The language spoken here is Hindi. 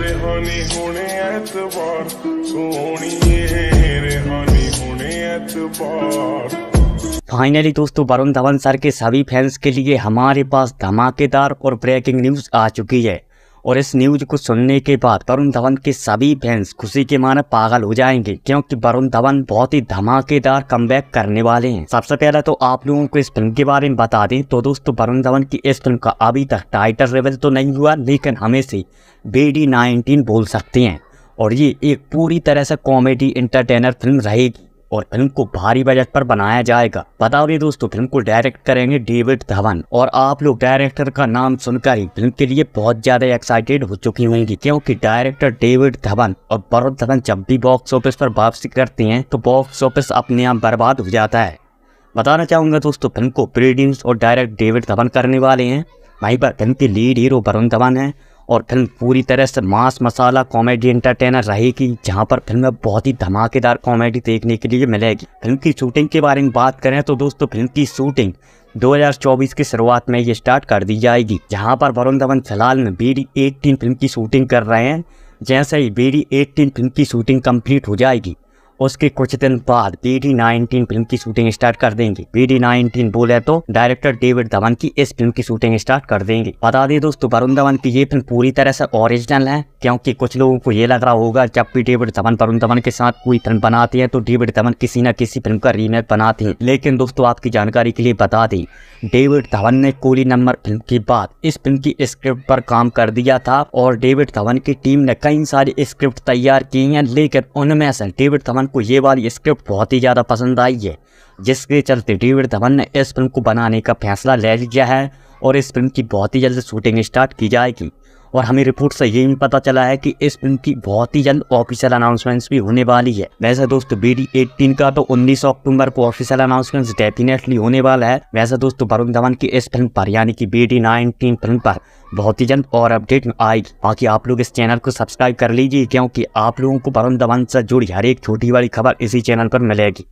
रेहानी होने ऐतबार सोनिए रेहानी होने ऐतबार फाइनली दोस्तों वरुण धवन सर के सभी फैंस के लिए हमारे पास धमाकेदार और ब्रेकिंग न्यूज़ आ चुकी है और इस न्यूज को सुनने के बाद वरुण धवन के सभी फैंस खुशी के मारे पागल हो जाएंगे क्योंकि वरुण धवन बहुत ही धमाकेदार कम करने वाले हैं सबसे पहले तो आप लोगों को इस फिल्म के बारे में बता दें तो दोस्तों वरुण धवन की इस फिल्म का अभी तक टाइटल रिवील तो नहीं हुआ लेकिन हमें से बी नाइनटीन बोल सकते हैं और ये एक पूरी तरह से कॉमेडी इंटरटेनर फिल्म रहेगी और फिल्म को भारी बजट पर बनाया जाएगा बता दें दोस्तों फिल्म को डायरेक्ट करेंगे डेविड धवन और आप लोग डायरेक्टर का नाम सुनकर ही फिल्म के लिए बहुत ज्यादा एक्साइटेड हो चुकी होंगी क्योंकि डायरेक्टर डेविड धवन और वरुण धवन जब भी बॉक्स ऑफिस पर वापसी करते हैं तो बॉक्स ऑफिस अपने आप बर्बाद हो जाता है बताना चाहूंगा दोस्तों फिल्म को प्रोड्यूस और डायरेक्ट डेविड धवन करने वाले हैं वहीं पर फिल्म के लीड हीरो वरुण धवन है और फिल्म पूरी तरह से मास मसाला कॉमेडी एंटरटेनर रहेगी जहाँ पर फिल्म में बहुत ही धमाकेदार कॉमेडी देखने के लिए मिलेगी फिल्म की शूटिंग के बारे में बात करें तो दोस्तों फिल्म की शूटिंग 2024 की शुरुआत में ये स्टार्ट कर दी जाएगी जहाँ पर वरुण धवन फिलहाल में बीडी एटीन फिल्म की शूटिंग कर रहे हैं जैसे ही बीडी एटीन फिल्म की शूटिंग कम्प्लीट हो जाएगी उसके कुछ दिन बाद बी डी नाइनटीन फिल्म की शूटिंग स्टार्ट कर देंगे बी डी नाइनटीन बोले तो डायरेक्टर डेविड धवन की इस फिल्म की शूटिंग स्टार्ट कर देंगे बता दें दोस्तों वरुण धवन की ये फिल्म पूरी तरह से ओरिजिनल है क्योंकि कुछ लोगों को ये लग रहा होगा जब भी डेविड धवन वरुण धवन के साथ कोई फिल्म बनाते हैं तो डेविड धवन किसी न किसी फिल्म का रीमेक बनाते हैं लेकिन दोस्तों आपकी जानकारी के लिए बता दें डेविड धवन ने कोली नंबर फिल्म के बाद इस फिल्म की स्क्रिप्ट पर काम कर दिया था और डेविड धवन की टीम ने कई सारी स्क्रिप्ट तैयार की हैं लेकिन उनमें से डेविड धवन को ये वाली स्क्रिप्ट बहुत ही ज़्यादा पसंद आई है जिसके चलते डेविड धवन ने इस फिल्म को बनाने का फैसला ले लिया है और इस फिल्म की बहुत ही जल्द शूटिंग स्टार्ट की जाएगी और हमें रिपोर्ट से ये भी पता चला है कि इस फिल्म की बहुत ही जल्द ऑफिशियल अनाउंसमेंट्स भी होने वाली है वैसे दोस्तों बी डी एटीन का तो उन्नीस अक्टूबर को ऑफिशियल अनाउंसमेंट डेफिनेटली होने वाला है वैसे दोस्तों वरुण धवन की इस फिल्म पर यानी कि बी डी नाइनटीन फिल्म पर बहुत ही जल्द और अपडेट आएगी बाकी आप लोग इस चैनल को सब्सक्राइब कर लीजिए क्योंकि आप लोगों को वरुण धवन से जुड़ी हर एक छोटी बड़ी खबर इसी चैनल पर मिलेगी